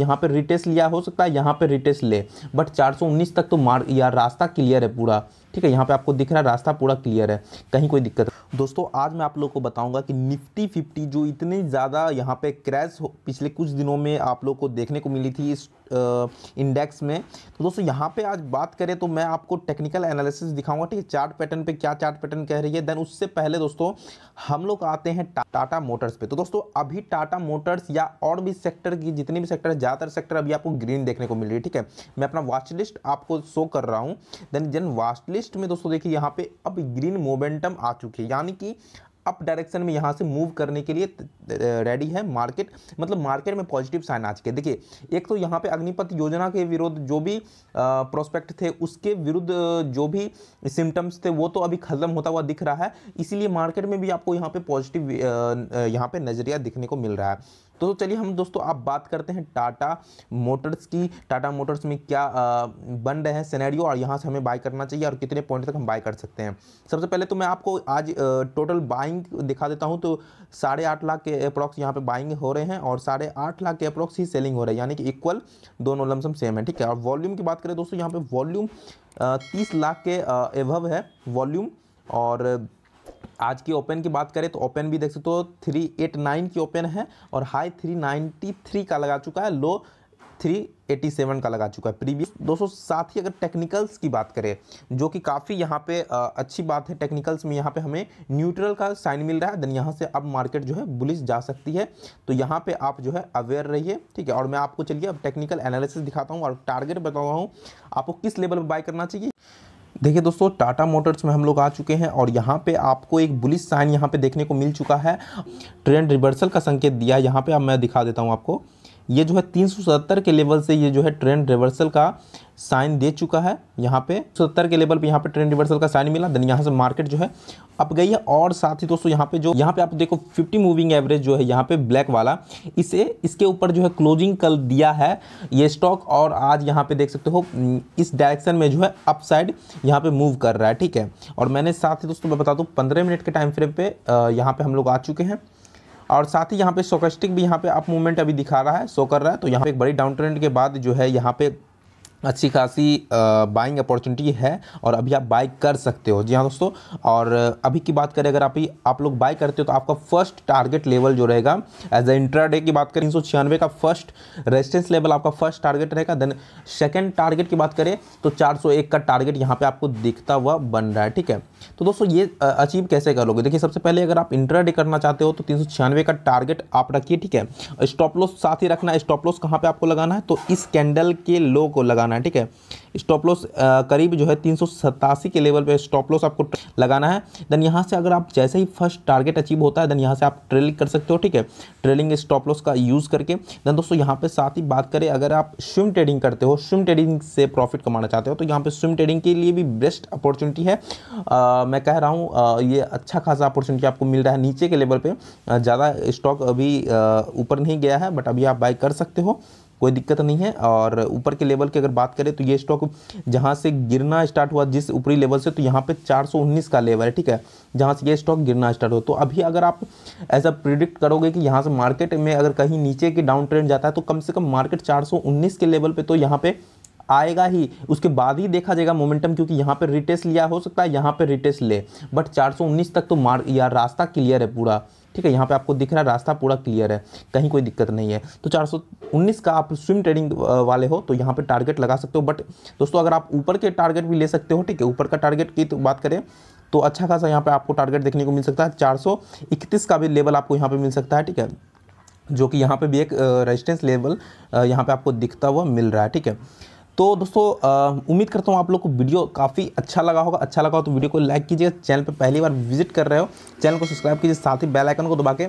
यहाँ पे रिटेस लिया हो सकता है यहाँ पे रिटेस ले बट 419 तक तो मार्ग या रास्ता क्लियर है पूरा ठीक है यहाँ पे आपको दिख रहा है रास्ता पूरा क्लियर है कहीं कोई दिक्कत दोस्तों आज मैं आप लोग को बताऊंगा कि निफ्टी फिफ्टी जो इतनी ज़्यादा यहाँ पे क्रैश पिछले कुछ दिनों में आप लोग को देखने को मिली थी इस इंडेक्स में तो दोस्तों यहाँ पे आज बात करें तो मैं आपको टेक्निकल एनालिसिस दिखाऊंगा ठीक है चार्ट पैटर्न पे क्या चार्ट पैटर्न कह रही है देन उससे पहले दोस्तों हम लोग आते हैं टा, टाटा मोटर्स पे तो दोस्तों अभी टाटा मोटर्स या और भी सेक्टर की जितने भी सेक्टर है ज़्यादातर सेक्टर अभी आपको ग्रीन देखने को मिल रही है ठीक है मैं अपना वॉच लिस्ट आपको शो कर रहा हूँ देन जन वॉच लिस्ट में दोस्तों देखिए यहाँ पे अब ग्रीन मोमेंटम आ चुकी है यानी कि अप डायरेक्शन में यहाँ से मूव करने के लिए रेडी है मार्केट मतलब मार्केट में पॉजिटिव साइन आ चुके देखिए एक तो यहाँ पे अग्निपथ योजना के विरुद्ध जो भी प्रोस्पेक्ट थे उसके विरुद्ध जो भी सिम्टम्स थे वो तो अभी ख़त्म होता हुआ दिख रहा है इसीलिए मार्केट में भी आपको यहाँ पे पॉजिटिव यहाँ पे नज़रिया दिखने को मिल रहा है तो चलिए हम दोस्तों आप बात करते हैं टाटा मोटर्स की टाटा मोटर्स में क्या बन रहे हैं सैनैरियो और यहाँ से हमें बाय करना चाहिए और कितने पॉइंट तक हम बाय कर सकते हैं सबसे पहले तो मैं आपको आज टोटल बाइंग दिखा देता हूँ तो साढ़े आठ लाख के अप्रॉक्स यहाँ पे बाइंग हो रहे हैं और साढ़े आठ लाख के अप्रॉक्स ही सेलिंग हो रहा है यानी कि इक्वल दोनों लमसम सेम है ठीक है और वॉल्यूम की बात करें दोस्तों यहाँ पर वॉल्यूम तीस लाख के एवव है वॉल्यूम और आज की ओपन की बात करें तो ओपन भी देख सकते हो थ्री एट नाइन की ओपन है और हाई थ्री नाइन्टी थ्री का लगा चुका है लो थ्री एटी सेवन का लगा चुका है प्रीवियस दोस्तों साथ ही अगर टेक्निकल्स की बात करें जो कि काफ़ी यहाँ पे अच्छी बात है टेक्निकल्स में यहाँ पे हमें न्यूट्रल का साइन मिल रहा है देन यहाँ से अब मार्केट जो है बुलिश जा सकती है तो यहाँ पे आप जो है अवेयर रहिए ठीक है और मैं आपको चलिए अब टेक्निकल एनालिसिस दिखाता हूँ और टारगेट बताता हूँ आपको किस लेवल पर बाय करना चाहिए देखिए दोस्तों टाटा मोटर्स में हम लोग आ चुके हैं और यहाँ पे आपको एक बुलिस साइन यहाँ पे देखने को मिल चुका है ट्रेंड रिवर्सल का संकेत दिया है यहाँ पे अब मैं दिखा देता हूँ आपको ये जो है 370 के लेवल से ये जो है ट्रेंड रिवर्सल का साइन दे चुका है यहाँ पे सत्तर के लेवल पे यहाँ पे ट्रेंड रिवर्सल का साइन मिला देन यहाँ से मार्केट जो है अप गई है और साथ ही दोस्तों यहाँ पे जो यहाँ पे आप देखो 50 मूविंग एवरेज जो है यहाँ पे ब्लैक वाला इसे इसके ऊपर जो है क्लोजिंग कल दिया है ये स्टॉक और आज यहाँ पे देख सकते हो इस डायरेक्शन में जो है अप साइड यहाँ पे मूव कर रहा है ठीक है और मैंने साथ ही दोस्तों मैं बता दूँ पंद्रह मिनट के टाइम फ्रेम पे यहाँ पे हम लोग आ चुके हैं और साथ ही यहाँ पे सोकस्टिक भी यहाँ पे अप मूवमेंट अभी दिखा रहा है शो कर रहा है तो यहाँ पे एक बड़ी डाउन ट्रेंड के बाद जो है यहाँ पे अच्छी खासी बाइंग अपॉर्चुनिटी है और अभी आप बाई कर सकते हो जी हाँ दोस्तों और अभी की बात करें अगर आप आप लोग बाई करते हो तो आपका फर्स्ट टारगेट लेवल जो रहेगा एज ए इंट्राडे की बात करें तीन का फर्स्ट रेजिस्टेंस लेवल आपका फर्स्ट टारगेट रहेगा देन सेकेंड टारगेट की बात करें तो 401 का टारगेट यहाँ पर आपको दिखता हुआ बन रहा है ठीक है तो दोस्तों ये अचीव कैसे करोगे देखिए सबसे पहले अगर आप इंट्राडे करना चाहते हो तो तीन का टारगेट आप रखिए ठीक है स्टॉप लॉस साथ ही रखना स्टॉप लॉस कहाँ पर आपको लगाना है तो इस कैंडल के लो को लगाना लगाना है ठीक है स्टॉप लॉस करीब जो है तीन के लेवल पे स्टॉप लॉस आपको लगाना है देन यहाँ से अगर आप जैसे ही फर्स्ट टारगेट अचीव होता है देन यहाँ से आप ट्रेलिंग कर सकते हो ठीक है ट्रेलिंग स्टॉप लॉस का यूज़ करके देन दोस्तों यहाँ पे साथ ही बात करें अगर आप स्विम ट्रेडिंग करते हो स्विम ट्रेडिंग से प्रॉफिट कमाना चाहते हो तो यहाँ पर स्विम ट्रेडिंग के लिए भी बेस्ट अपॉर्चुनिटी है आ, मैं कह रहा हूँ ये अच्छा खासा अपॉर्चुनिटी आपको मिल रहा है नीचे के लेवल पर ज़्यादा स्टॉक अभी ऊपर नहीं गया है बट अभी आप बाई कर सकते हो कोई दिक्कत नहीं है और ऊपर के लेवल की अगर बात करें तो ये स्टॉक जहाँ से गिरना स्टार्ट हुआ जिस ऊपरी लेवल से तो यहाँ पे 419 का लेवल है ठीक है जहाँ से ये स्टॉक गिरना स्टार्ट हो तो अभी अगर आप ऐसा प्रिडिक्ट करोगे कि यहाँ से मार्केट में अगर कहीं नीचे की डाउन ट्रेंड जाता है तो कम से कम मार्केट चार के लेवल पर तो यहाँ पर आएगा ही उसके बाद ही देखा जाएगा मोमेंटम क्योंकि यहाँ पर रिटेस्ट लिया हो सकता है यहाँ पर रिटेस्ट ले बट 419 तक तो मार या रास्ता क्लियर है पूरा ठीक है यहाँ पे आपको दिख रहा है रास्ता पूरा क्लियर है कहीं कोई दिक्कत नहीं है तो 419 का आप स्विम ट्रेडिंग वाले हो तो यहाँ पे टारगेट लगा सकते हो बट दोस्तों अगर आप ऊपर के टारगेट भी ले सकते हो ठीक है ऊपर का टारगेट की तो बात करें तो अच्छा खासा यहाँ पर आपको टारगेट देखने को मिल सकता है चार का भी लेवल आपको यहाँ पर मिल सकता है ठीक है जो कि यहाँ पर भी एक रजिस्टेंस लेवल यहाँ पर आपको दिखता हुआ मिल रहा है ठीक है तो दोस्तों उम्मीद करता हूँ आप लोग को वीडियो काफ़ी अच्छा लगा होगा अच्छा लगा हो तो वीडियो को लाइक कीजिए चैनल पर पहली बार विजिट कर रहे हो चैनल को सब्सक्राइब कीजिए साथ ही बेलाइकन को दबा के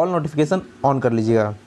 ऑल नोटिफिकेशन ऑन कर लीजिएगा